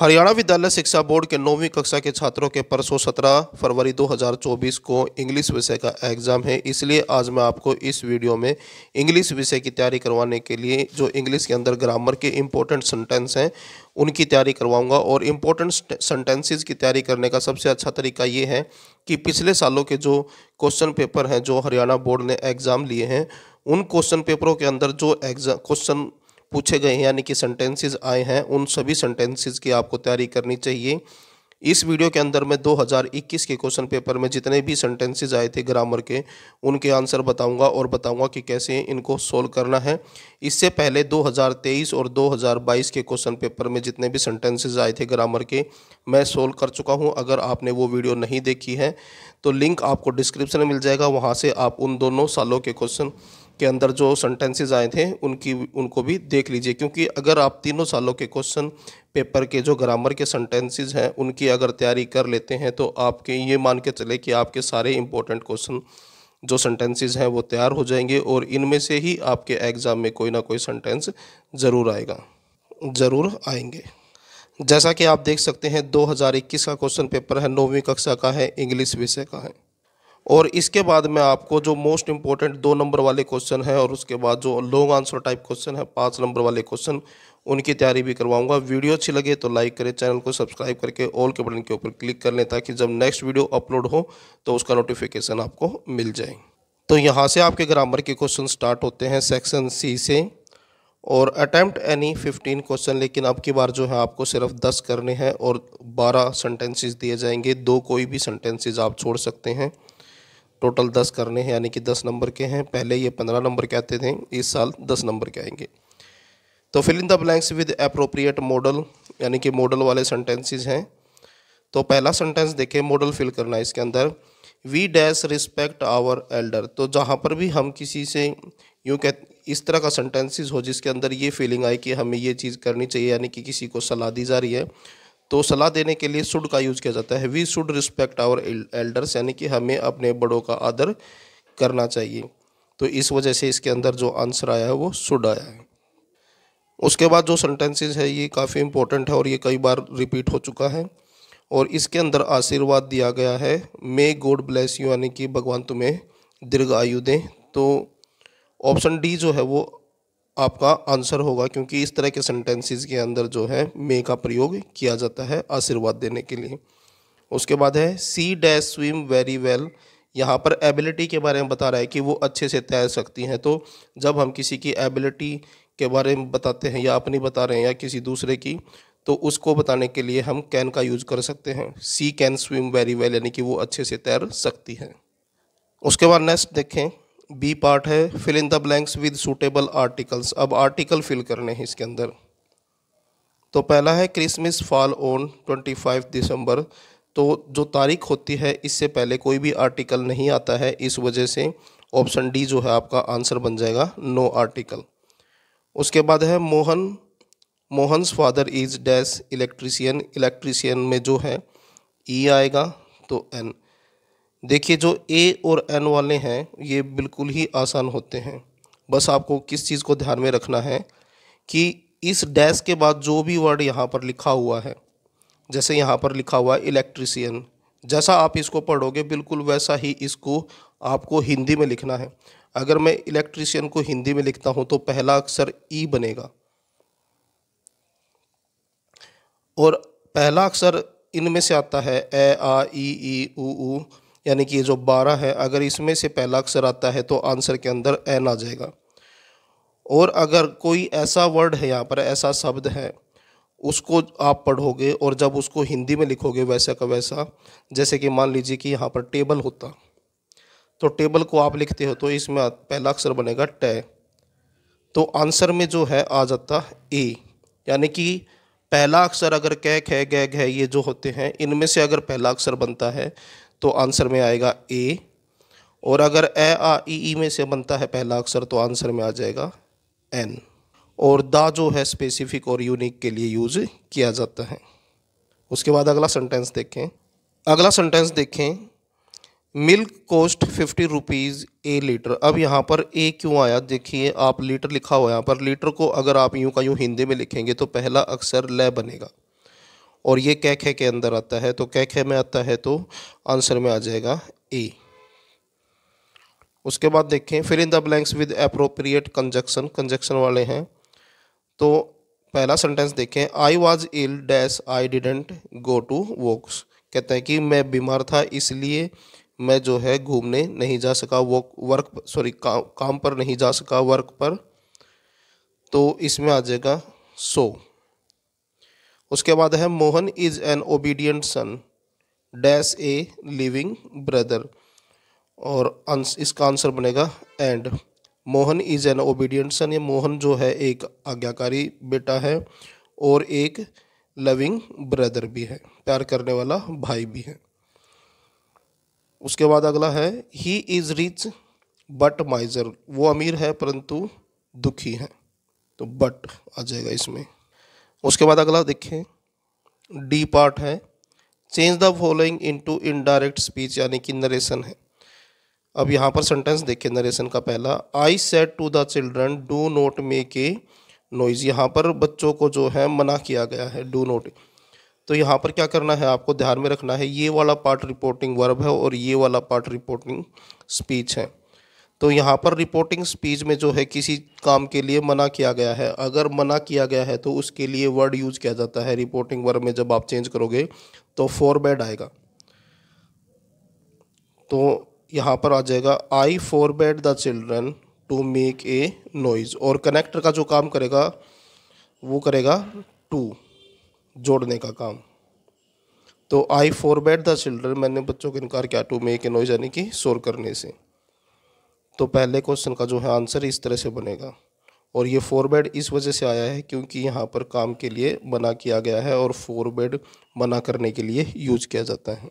हरियाणा विद्यालय शिक्षा बोर्ड के नौवीं कक्षा के छात्रों के परसों 17 फरवरी 2024 को इंग्लिश विषय का एग्ज़ाम है इसलिए आज मैं आपको इस वीडियो में इंग्लिश विषय की तैयारी करवाने के लिए जो इंग्लिश के अंदर ग्रामर के इम्पोर्टेंट सेंटेंस हैं उनकी तैयारी करवाऊंगा और इम्पोर्टेंट सेंटेंसेज की तैयारी करने का सबसे अच्छा तरीका ये है कि पिछले सालों के जो क्वेश्चन पेपर हैं जो हरियाणा बोर्ड ने एग्ज़ाम लिए हैं उन क्वेश्चन पेपरों के अंदर जो एग्जाम क्वेश्चन पूछे गए हैं यानी कि सेंटेंसेस आए हैं उन सभी सेंटेंसेस की आपको तैयारी करनी चाहिए इस वीडियो के अंदर मैं 2021 के क्वेश्चन पेपर में जितने भी सेंटेंसेज आए थे ग्रामर के उनके आंसर बताऊंगा और बताऊंगा कि कैसे इनको सोल्व करना है इससे पहले 2023 और 2022 के क्वेश्चन पेपर में जितने भी सेंटेंसेज आए थे ग्रामर के मैं सोल्व कर चुका हूं अगर आपने वो वीडियो नहीं देखी है तो लिंक आपको डिस्क्रिप्शन में मिल जाएगा वहाँ से आप उन दोनों सालों के क्वेश्चन के अंदर जो सेंटेंसेज आए थे उनकी उनको भी देख लीजिए क्योंकि अगर आप तीनों सालों के क्वेश्चन पेपर के जो ग्रामर के सेंटेंसेज हैं उनकी अगर तैयारी कर लेते हैं तो आपके ये मान के चले कि आपके सारे इंपॉर्टेंट क्वेश्चन जो सेंटेंसेज हैं वो तैयार हो जाएंगे और इनमें से ही आपके एग्ज़ाम में कोई ना कोई सेंटेंस ज़रूर आएगा ज़रूर आएंगे जैसा कि आप देख सकते हैं 2021 का क्वेश्चन पेपर है नौवीं कक्षा का है इंग्लिश विषय का है और इसके बाद में आपको जो मोस्ट इंपॉर्टेंट दो नंबर वाले क्वेश्चन हैं और उसके बाद जो लॉन्ग आंसर टाइप क्वेश्चन है पाँच नंबर वाले क्वेश्चन उनकी तैयारी भी करवाऊंगा वीडियो अच्छी लगे तो लाइक करें चैनल को सब्सक्राइब करके ऑल के बटन के ऊपर क्लिक कर लें ताकि जब नेक्स्ट वीडियो अपलोड हो तो उसका नोटिफिकेशन आपको मिल जाए तो यहाँ से आपके ग्रामर के क्वेश्चन स्टार्ट होते हैं सेक्शन सी से और अटैम्प्ट एनी फिफ्टीन क्वेश्चन लेकिन अब की बार जो है आपको सिर्फ दस करने हैं और बारह सेंटेंसेज दिए जाएंगे दो कोई भी सेंटेंसेज आप छोड़ सकते हैं टोटल दस करने हैं यानी कि दस नंबर के हैं पहले ये पंद्रह नंबर के आते थे इस साल दस नंबर के आएंगे तो fill in the blanks with appropriate modal यानी कि मॉडल वाले सेंटेंसेज हैं तो पहला सेंटेंस देखें मॉडल फिल करना है इसके अंदर we dash respect our elder तो जहाँ पर भी हम किसी से यूँ कह इस तरह का सेंटेंसेस हो जिसके अंदर ये फीलिंग आए कि हमें ये चीज़ करनी चाहिए यानी कि किसी को सलाह दी जा रही है तो सलाह देने के लिए शुड का यूज़ किया जाता है we should respect our elders यानी कि हमें अपने बड़ों का आदर करना चाहिए तो इस वजह से इसके अंदर जो आंसर आया है वो शुड आया है उसके बाद जो सेंटेंसेस है ये काफ़ी इंपॉर्टेंट है और ये कई बार रिपीट हो चुका है और इसके अंदर आशीर्वाद दिया गया है मे गॉड ब्लेस यू यानी कि भगवान तुम्हें दीर्घ आयु दें तो ऑप्शन डी जो है वो आपका आंसर होगा क्योंकि इस तरह के सेंटेंसेस के अंदर जो है मे का प्रयोग किया जाता है आशीर्वाद देने के लिए उसके बाद है she dash swim very well यहाँ पर एबिलिटी के बारे में बता रहा है कि वो अच्छे से तैर सकती हैं तो जब हम किसी की एबिलिटी के बारे में बताते हैं या अपनी बता रहे हैं या किसी दूसरे की तो उसको बताने के लिए हम कैन का यूज़ कर सकते हैं she can swim very well यानी कि वो अच्छे से तैर सकती है उसके बाद नेक्स्ट देखें बी पार्ट है fill in the blanks with suitable articles अब आर्टिकल फिल करने हैं इसके अंदर तो पहला है क्रिसमस फॉल ऑन 25 दिसंबर तो जो तारीख होती है इससे पहले कोई भी आर्टिकल नहीं आता है इस वजह से ऑप्शन डी जो है आपका आंसर बन जाएगा नो आर्टिकल उसके बाद है Mohan Mohan's father is dash electrician electrician में जो है ई e आएगा तो एन देखिए जो ए और एन वाले हैं ये बिल्कुल ही आसान होते हैं बस आपको किस चीज़ को ध्यान में रखना है कि इस डैश के बाद जो भी वर्ड यहाँ पर लिखा हुआ है जैसे यहाँ पर लिखा हुआ है इलेक्ट्रिशियन जैसा आप इसको पढ़ोगे बिल्कुल वैसा ही इसको आपको हिंदी में लिखना है अगर मैं इलेक्ट्रिशियन को हिंदी में लिखता हूँ तो पहला अक्षर ई e बनेगा और पहला अक्षर इनमें से आता है ए आ ई ई ऊ ऊ यानी कि जो बारह है अगर इसमें से पहला अक्सर आता है तो आंसर के अंदर एन आ जाएगा और अगर कोई ऐसा वर्ड है यहाँ पर ऐसा शब्द है उसको आप पढ़ोगे और जब उसको हिंदी में लिखोगे वैसा का वैसा जैसे कि मान लीजिए कि यहाँ पर टेबल होता तो टेबल को आप लिखते हो तो इसमें पहला अक्सर बनेगा ट तो आंसर में जो है आ जाता ए यानी कि पहला अक्षर अगर कै ख ग घ ये जो होते हैं इनमें से अगर पहला अक्षर बनता है तो आंसर में आएगा ए और अगर ए आ ई ई में से बनता है पहला अक्षर तो आंसर में आ जाएगा एन और दा जो है स्पेसिफिक और यूनिक के लिए यूज किया जाता है उसके बाद अगला सेंटेंस देखें अगला सेंटेंस देखें milk cost fifty rupees a litre अब यहाँ पर ए क्यों आया देखिए आप लीटर लिखा हुआ यहाँ पर लीटर को अगर आप यूँ का यूँ हिंदी में लिखेंगे तो पहला अक्षर ल बनेगा और ये कैखे के अंदर आता है तो कैखे में आता है तो आंसर में आ जाएगा ए उसके बाद देखें फिर in the blanks with appropriate conjunction conjunction वाले हैं तो पहला सेंटेंस देखें I was ill dash I didn't go to walks कहते हैं कि मैं बीमार था इसलिए मैं जो है घूमने नहीं जा सका वो वर्क सॉरी का, काम पर नहीं जा सका वर्क पर तो इसमें आ जाएगा सो so. उसके बाद है Mohan is an obedient son dash a living brother और इसका आंसर बनेगा and Mohan is an obedient son ये मोहन जो है एक आज्ञाकारी बेटा है और एक लविंग ब्रदर भी है प्यार करने वाला भाई भी है उसके बाद अगला है he is rich but miser वो अमीर है परंतु दुखी है तो बट आ जाएगा इसमें उसके बाद अगला देखें डी पार्ट है change the following into indirect speech यानी कि नरेशन है अब यहाँ पर सेंटेंस देखें नरेशन का पहला I said to the children do not make a noise यहाँ पर बच्चों को जो है मना किया गया है डू नोट तो यहाँ पर क्या करना है आपको ध्यान में रखना है ये वाला पार्ट रिपोर्टिंग वर्ब है और ये वाला पार्ट रिपोर्टिंग स्पीच है तो यहाँ पर रिपोर्टिंग स्पीच में जो है किसी काम के लिए मना किया गया है अगर मना किया गया है तो उसके लिए वर्ड यूज किया जाता है रिपोर्टिंग वर्ड में जब आप चेंज करोगे तो फॉरबैड आएगा तो यहाँ पर आ जाएगा I forbade the children to make a noise और कनेक्टर का जो काम करेगा वो करेगा टू जोड़ने का काम तो आई फॉरबैड द चिल्ड्रन मैंने बच्चों को इनकार किया टू मेक ए नॉइज यानी कि शोर करने से तो पहले क्वेश्चन का जो है आंसर इस तरह से बनेगा और ये फोर बेड इस वजह से आया है क्योंकि यहाँ पर काम के लिए बना किया गया है और फोर बेड बना करने के लिए यूज किया जाता है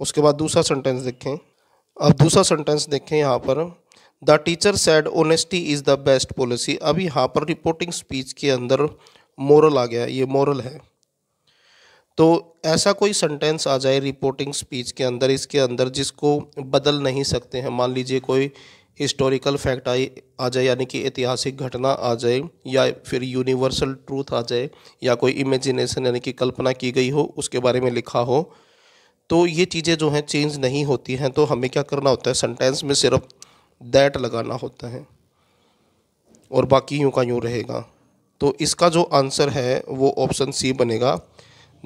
उसके बाद दूसरा सेंटेंस देखें अब दूसरा सेंटेंस देखें यहाँ पर the teacher said honesty is the best policy अब यहाँ पर रिपोर्टिंग स्पीच के अंदर मोरल आ गया ये मोरल है तो ऐसा कोई सेंटेंस आ जाए रिपोर्टिंग स्पीच के अंदर इसके अंदर जिसको बदल नहीं सकते हैं मान लीजिए कोई हिस्टोरिकल फैक्ट आई आ जाए यानी कि ऐतिहासिक घटना आ जाए या फिर यूनिवर्सल ट्रूथ आ जाए या कोई इमेजिनेशन यानी कि कल्पना की गई हो उसके बारे में लिखा हो तो ये चीज़ें जो हैं चेंज नहीं होती हैं तो हमें क्या करना होता है सेंटेंस में सिर्फ दैट लगाना होता है और बाकी यूँ का यूँ रहेगा तो इसका जो आंसर है वो ऑप्शन सी बनेगा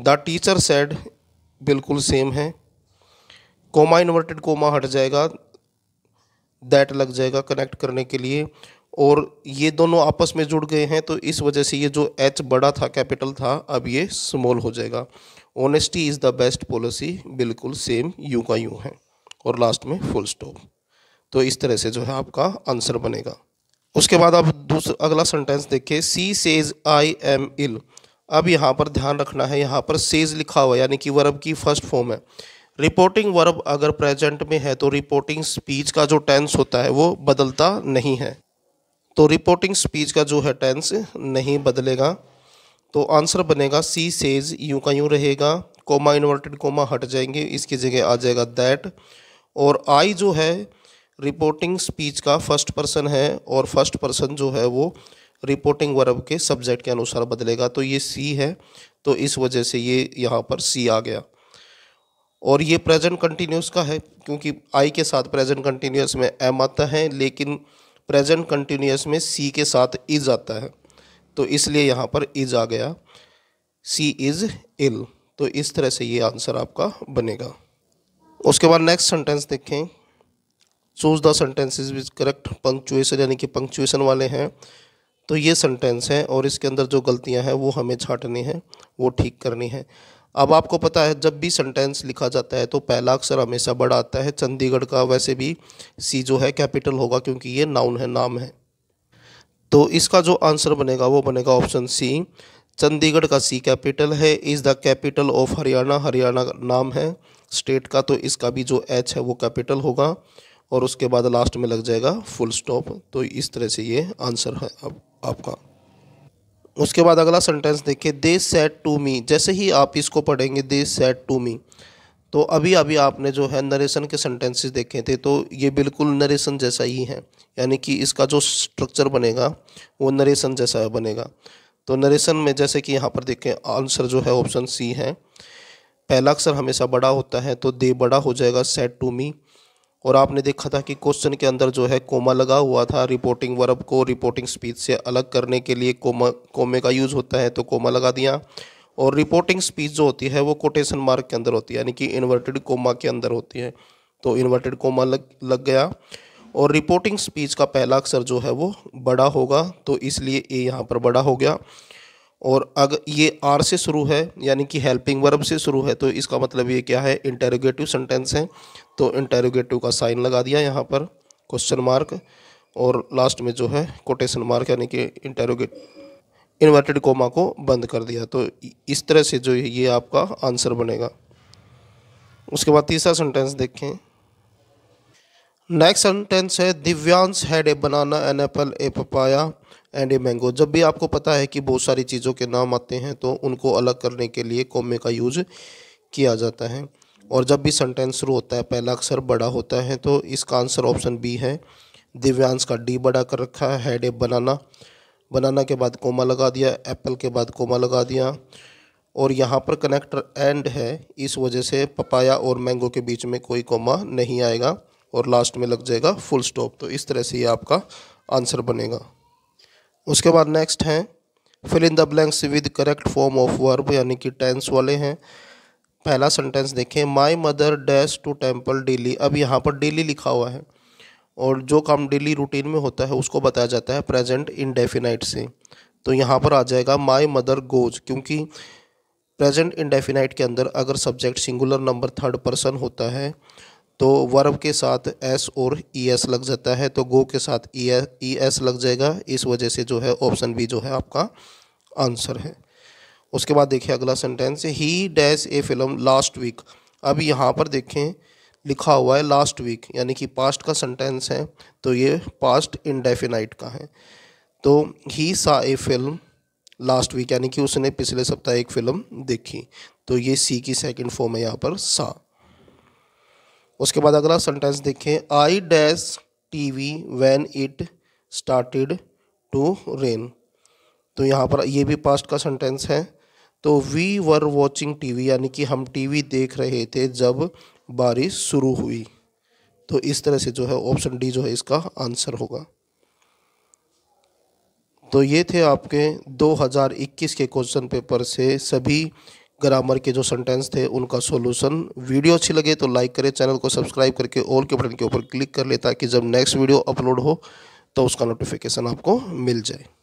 द टीचर सेड बिल्कुल सेम है कोमा इन्वर्टेड कोमा हट जाएगा दैट लग जाएगा कनेक्ट करने के लिए और ये दोनों आपस में जुड़ गए हैं तो इस वजह से ये जो एच बड़ा था कैपिटल था अब ये स्मॉल हो जाएगा honesty is the best policy बिल्कुल सेम यू का यू है और लास्ट में फुल स्टॉप तो इस तरह से जो है आपका आंसर बनेगा उसके बाद आप दूसरा अगला सेंटेंस देखिए सी सेज आई एम इल अब यहाँ पर ध्यान रखना है यहाँ पर सेज लिखा हुआ यानी कि वर्ब की फर्स्ट फॉर्म है रिपोर्टिंग वर्ब अगर प्रेजेंट में है तो रिपोर्टिंग स्पीच का जो टेंस होता है वो बदलता नहीं है तो रिपोर्टिंग स्पीच का जो है टेंस नहीं बदलेगा तो आंसर बनेगा सी सेज यूं का यूं रहेगा कोमा इन्वर्टेड कोमा हट जाएंगे इसकी जगह आ जाएगा दैट और आई जो है रिपोर्टिंग स्पीच का फर्स्ट पर्सन है और फर्स्ट पर्सन जो है वो रिपोर्टिंग वर्ब के सब्जेक्ट के अनुसार बदलेगा तो ये सी है तो इस वजह से ये यहाँ पर सी आ गया और ये प्रेजेंट कंटिन्यूस का है क्योंकि आई के साथ प्रेजेंट कंटिन्यूस में एम आता है लेकिन प्रेजेंट कंटिन्यूस में सी के साथ इज आता है तो इसलिए यहाँ पर इज आ गया सी इज इल तो इस तरह से ये आंसर आपका बनेगा उसके बाद नेक्स्ट सेंटेंस देखें choose the sentence is correct punctuation यानी कि पंक्चुएशन वाले हैं तो ये सेंटेंस है और इसके अंदर जो गलतियां हैं वो हमें छाटनी है वो ठीक करनी है अब आपको पता है जब भी सेंटेंस लिखा जाता है तो पहला अक्षर हमेशा बड़ा आता है चंडीगढ़ का वैसे भी सी जो है कैपिटल होगा क्योंकि ये नाउन है नाम है तो इसका जो आंसर बनेगा वो बनेगा ऑप्शन सी चंडीगढ़ का सी कैपिटल है is the capital of Haryana Haryana नाम है स्टेट का तो इसका भी जो एच है वो कैपिटल होगा और उसके बाद लास्ट में लग जाएगा फुल स्टॉप तो इस तरह से ये आंसर है आप, आपका उसके बाद अगला सेंटेंस देखिए दे सेट टू मी जैसे ही आप इसको पढ़ेंगे दे सेट टू मी तो अभी अभी आपने जो है नरेशन के सेंटेंसेस देखे थे तो ये बिल्कुल नरेशन जैसा ही है यानी कि इसका जो स्ट्रक्चर बनेगा वो नरेशन जैसा बनेगा तो नरेशन में जैसे कि यहाँ पर देखें आंसर जो है ऑप्शन सी है पहला अक्सर हमेशा बड़ा होता है तो दे बड़ा हो जाएगा सेट टू मी और आपने देखा था कि क्वेश्चन के अंदर जो है कोमा लगा हुआ था रिपोर्टिंग वर्ब को रिपोर्टिंग स्पीच से अलग करने के लिए कोमा कोमे का यूज़ होता है तो कोमा लगा दिया और रिपोर्टिंग स्पीच जो होती है वो कोटेशन मार्क के अंदर होती है यानी कि इन्वर्टेड कोमा के अंदर होती है तो इन्वर्टेड कोमा लग लग गया और रिपोर्टिंग स्पीच का पहला अक्सर जो है वो बड़ा होगा तो इसलिए ए यहाँ पर बड़ा हो गया और अगर ये आर से शुरू है यानी कि हेल्पिंग वर्ब से शुरू है तो इसका मतलब ये क्या है इंटेरोगेटिव सेंटेंस है तो इंटेरोगेटिव का साइन लगा दिया यहाँ पर क्वेश्चन मार्क और लास्ट में जो है कोटेशन मार्क यानी कि इंटेरोगेट इन्वर्टेड कोमा को बंद कर दिया तो इस तरह से जो ये आपका आंसर बनेगा उसके बाद तीसरा सेंटेंस देखें नेक्स्ट सेंटेंस है Divyansh had a banana an apple a papaya and a mango जब भी आपको पता है कि बहुत सारी चीज़ों के नाम आते हैं तो उनको अलग करने के लिए कोमे का यूज किया जाता है और जब भी सेंटेंस शुरू होता है पहला अक्सर बड़ा होता है तो इसका आंसर ऑप्शन बी है दिव्यांश का डी बड़ा कर रखा है हैड ए बनाना बनाना के बाद कोमा लगा दिया एप्पल के बाद कोमा लगा दिया और यहाँ पर कनेक्टर एंड है इस वजह से पपाया और मैंगो के बीच में कोई कोमा नहीं आएगा और लास्ट में लग जाएगा फुल स्टॉप तो इस तरह से ये आपका आंसर बनेगा उसके बाद नेक्स्ट हैं fill in the blanks with correct form of verb यानी कि टेंस वाले हैं पहला सेंटेंस देखें my mother dash to temple daily अब यहाँ पर डेली लिखा हुआ है और जो काम डेली रूटीन में होता है उसको बताया जाता है प्रेजेंट इनडेफिनाइट से तो यहाँ पर आ जाएगा माई मदर गोज क्योंकि प्रेजेंट इनडेफिनाइट के अंदर अगर subject singular number third person होता है तो वर्ब के साथ एस और ई एस लग जाता है तो गो के साथ ई एस लग जाएगा इस वजह से जो है ऑप्शन बी जो है आपका आंसर है उसके बाद देखिए अगला sentence he dash a film last week अब यहाँ पर देखें लिखा हुआ है लास्ट वीक यानी कि पास्ट का सेंटेंस है तो ये पास्ट इनडेफिनाइट का है तो ही सा ए फिल्म लास्ट वीक यानी कि उसने पिछले सप्ताह एक फ़िल्म देखी तो ये सी की सेकंड फॉर्म है यहाँ पर सा उसके बाद अगला सेंटेंस देखें I dash TV when it started to rain तो यहाँ पर ये भी पास्ट का सेंटेंस है तो वी वर वॉचिंग टीवी यानी कि हम टीवी देख रहे थे जब बारिश शुरू हुई तो इस तरह से जो है ऑप्शन डी जो है इसका आंसर होगा तो ये थे आपके 2021 के क्वेश्चन पेपर से सभी ग्रामर के जो सेंटेंस थे उनका सोल्यूशन वीडियो अच्छी लगे तो लाइक करें चैनल को सब्सक्राइब करके ऑल के बटन के ऊपर क्लिक कर ले ताकि जब नेक्स्ट वीडियो अपलोड हो तो उसका नोटिफिकेशन आपको मिल जाए